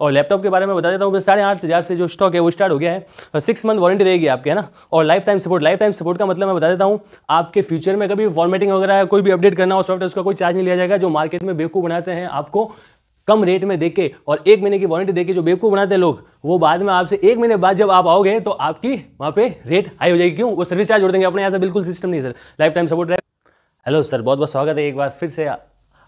और लैपटॉप के बारे में बता देता हूँ साढ़े आठ हज़ार से जो स्टॉक है वो स्टार्ट हो गया है सिक्स मंथ वारंटी रहेगी आपके है ना और life time support life time support का मतलब मैं बता देता हूँ आपके फ्यूचर में कभी फॉर्मेटिंग वगैरह कोई भी अपडेट करना हो सॉफ्टवेयर उसका कोई चार्ज नहीं लिया जाएगा जो मार्केट में बेवकूफ़ बनाते हैं आपको कम रेट में देके और एक महीने की वारंटी देके जो बेवकूफ़ बनाते हैं लोग वो बाद में आपसे एक महीने बाद जब आप आओगे तो आपकी वहाँ पे रेट हाई हो जाएगी क्यों वो सर्विस चार्ज जोड़ देंगे अपने यहाँ से बिल्कुल सिस्टम नहीं सर लाइफ टाइम सपोर्ट रहेगा हेलो सर बहुत बहुत स्वागत है एक बार फिर से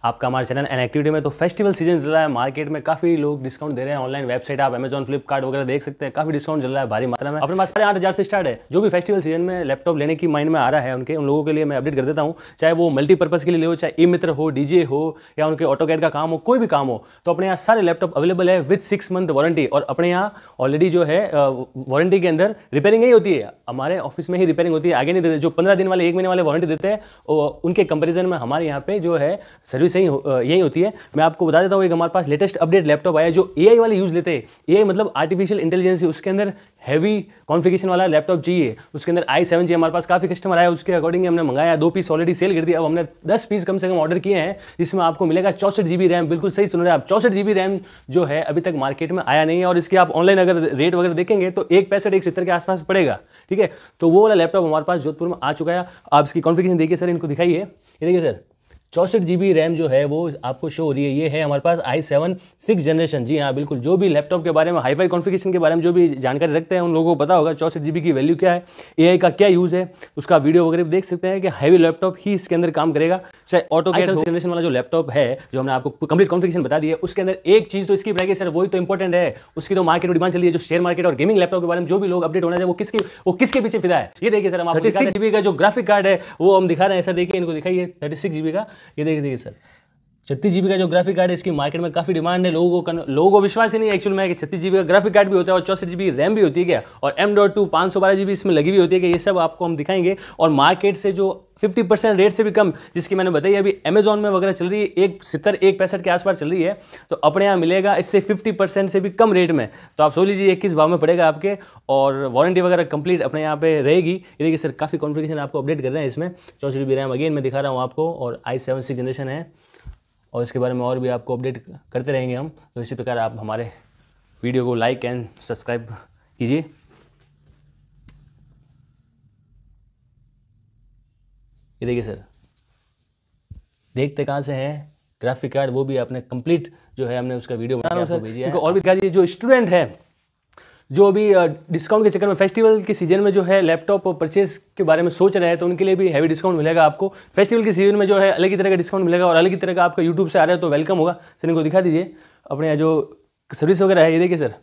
आपका हमारे चैनल एन एक्टिविटी में तो फेस्टिवल सीजन चल रहा है मार्केट में काफी लोग डिस्काउंट दे रहे हैं ऑनलाइन वेबसाइट आप अमेजॉन फ्लिपकार्ट वगैरह देख सकते हैं काफी डिस्काउंट चल रहा है भारी मात्रा में अपने पास आठ हज़ार से स्टार्ट है जो भी फेस्टिवल सीजन में लैपटॉप लेने की माइंड में आ रहा है उनके उन लोगों के लिए मैं अपडेट कर देता हूँ चाहे वो मल्टीपर्पज़ के लिए हो चाहे ई मित्र हो डीजे हो या उनके ऑटो कैड का काम हो कोई भी काम हो तो अपने यहाँ सारे लैपटॉप अवेलेबल है विद सिक्स मंथ वारंटी और अपने यहाँ ऑलरेडी जो है वारंटी के अंदर रिपेयरिंग ही होती है हमारे ऑफिस में ही रिपेयरिंग होती है आगे नहीं देते जो पंद्रह दिन वाले एक महीने वाले वारंटी देते हैं उनके कंपेरिजन में हमारे यहाँ पे जो है सर्विस भी सही यही होती है मैं आपको बता देता हूँ एक हमारे पास लेटेस्ट अपडेट लैपटॉप आया जो ए वाले यूज़ लेते हैं ए मतलब आर्टिफिशियल इंटेलिजेंस उसके अंदर हैवी कॉन्फिगेशन वाला लैपटॉप चाहिए उसके अंदर आई सेवन हमारे पास काफ़ी कस्टमर आया उसके अकॉर्डिंग हमने मंगाया दो पीस ऑलरेडी सेल कर दिया अब हमने दस पीस कम से कम ऑर्डर किए हैं जिसमें आपको मिलेगा चौसठ रैम बिल्कुल सही सुन रहे हैं आप चौसठ जी रैम जो है अभी तक मार्केट में आया नहीं है और इसके आप ऑनलाइन अगर रेट वगैरह देखेंगे तो एक पैसठ एक सत्तर के आसपास पड़ेगा ठीक है तो वो वाला लैपटॉप हमारे पास जोधपुर में आ चुका है आप इसकी कॉन्फिगेशन देखिए सर इनको दिखाइए ये देखिए सर चौंसठ जी रैम जो है वो आपको शो हो रही है ये है हमारे पास आई सेवन सिक्स जनरेशन जी हाँ बिल्कुल जो भी लैपटॉप के बारे में हाईफाई कॉन्फ़िगरेशन के बारे में जो भी जानकारी रखते हैं उन लोगों को पता होगा चौंसठ जी की वैल्यू क्या है ए का क्या यूज़ है उसका वीडियो वगैरह देख सकते हैं कि हैवी लैपटॉप ही इसके अंदर काम करेगा सर ऑटो कैसे जनरेशन वाला जो लैपटॉप है जो हमने आपको कंप्लीट कॉन्फिकेशन बता दिया है उसके अंदर एक चीज़ तो इसकी रहेगी सर वही तो इंपॉर्टेंट है उसकी तो मार्केट डिमांड चली है जो शेयर मार्केट और गेमिंग लैपटॉप के बारे में जो भी लोग अपडेट होना चाहिए वो किसकी वो किसके पीछे फिदा है ये देखिए सर हम थर्टी सिक्स का जो ग्राफिक कार्ड है वो हम दिखा रहे हैं सर देखिए इनको दिखाइए थर्टी सिक्स का ये देखिए देखिए सर छत्तीस जीबी का जो ग्राफिक कार्ड है इसकी मार्केट में काफ़ी डिमांड है लोगों को लोगों को विश्वास ही नहीं एक्चुअल में कि छत्तीस जीबी का ग्राफिक कार्ड भी होता है और चौसठ जीबी रैम भी होती है क्या और एम डॉट टू पाँच सौ बारह जीबी इसमें लगी हुई होती है कि ये सब आपको हम दिखाएंगे और मार्केट से जो फिफ्टी परसेंट रेट से भी कम जिसकी मैंने बताई अभी अमेजोन में वगैरह चल रही है एक सत्तर एक पैंसठ के आसपास चल रही है तो अपने यहाँ मिलेगा इससे फिफ्टी परसेंट से भी कम रेट में तो आप सोच लीजिए किस भाव में पड़ेगा आपके और वारंटी वगैरह कंप्लीट अपने यहाँ पे रहेगी ये देखिए सर काफ़ी कॉन्फिगेशन आपको अपडेट कर रहे हैं इसमें चौसठ जी बी रैम अगेन मैं दिखा रहा हूँ आपको और आई सेवन सिक्स जनरेशन है और इसके बारे में और भी आपको अपडेट करते रहेंगे हम तो इसी प्रकार आप हमारे वीडियो को लाइक एंड सब्सक्राइब कीजिए ये देखिए सर देखते कहाँ से हैं ग्राफिक कार्ड वो भी आपने कंप्लीट जो है हमने उसका वीडियो बना और भी दिखा जो स्टूडेंट है जो अभी डिस्काउंट के चक्कर में फेस्टिवल के सीजन में जो है लैपटॉप परचेज के बारे में सोच रहे हैं तो उनके लिए भी हैवी डिस्काउंट मिलेगा आपको फेस्टिवल के सीजन में जो है अलग ही तरह का डिस्काउंट मिलेगा और अलग ही तरह का आपका यूट्यूब से आ रहा है तो वेलकम होगा सर इनको दिखा दीजिए अपने यहाँ जो सर्विस वगैरह है ये देखिए सर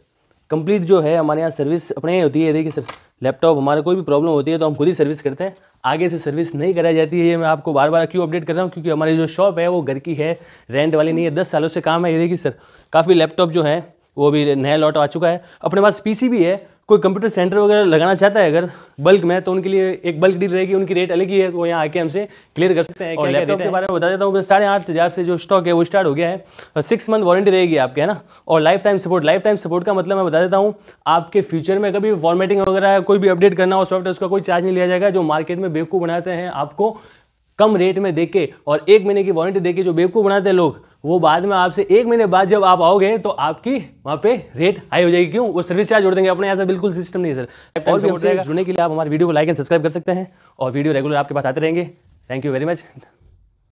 कंप्लीट जो है हमारे यहाँ सर्विस अपने यहाँ होती है देखिए सर लैपटॉप हमारा कोई भी प्रॉब्लम होती है तो हम खुद ही सर्विस करते हैं आगे से सर्विस नहीं कराई जाती है ये मैं आपको बार बार क्यों अपडेट कर रहा हूँ क्योंकि हमारी जो शॉप है वो घर की है रेंट वाली नहीं है दस सालों से काम है ये देखिए सर काफ़ी लैपटॉप जो है वो भी नया लॉट आ चुका है अपने पास पीसी भी है कोई कंप्यूटर सेंटर वगैरह लगाना चाहता है अगर बल्क में तो उनके लिए एक बल्क डील रहेगी उनकी रेट अलग ही है तो यहाँ आके हमसे क्लियर कर सकते हैं और लैपटॉप के बारे में बता देता हूँ साढ़े आठ हज़ार से जो स्टॉक है वो स्टार्ट हो गया है सिक्स मंथ वारंटी रहेगी आपके है ना और life time support life time support का मतलब मैं बता देता हूँ आपके फ्यूचर में कभी फॉर्मेटिंग वगैरह कोई भी अपडेट करना हो सॉफ्टवेयर उसका कोई चार्ज नहीं लिया जाएगा जो मार्केट में बेवकूफ़ बनाते हैं आपको कम रेट में देके और एक महीने की वारंटी देके जो बेवकूफ़ बनाते हैं लोग वो बाद में आपसे एक महीने बाद जब आप आओगे तो आपकी वहाँ पे रेट हाई हो जाएगी क्यों वो सर्विस चार्ज जोड़ देंगे अपने ऐसा बिल्कुल सिस्टम नहीं सर और जुड़ने के लिए आप हमारे वीडियो को लाइक एंड सब्सक्राइब कर सकते हैं और वीडियो रेगुलर आपके पास आते रहेंगे थैंक यू वेरी मच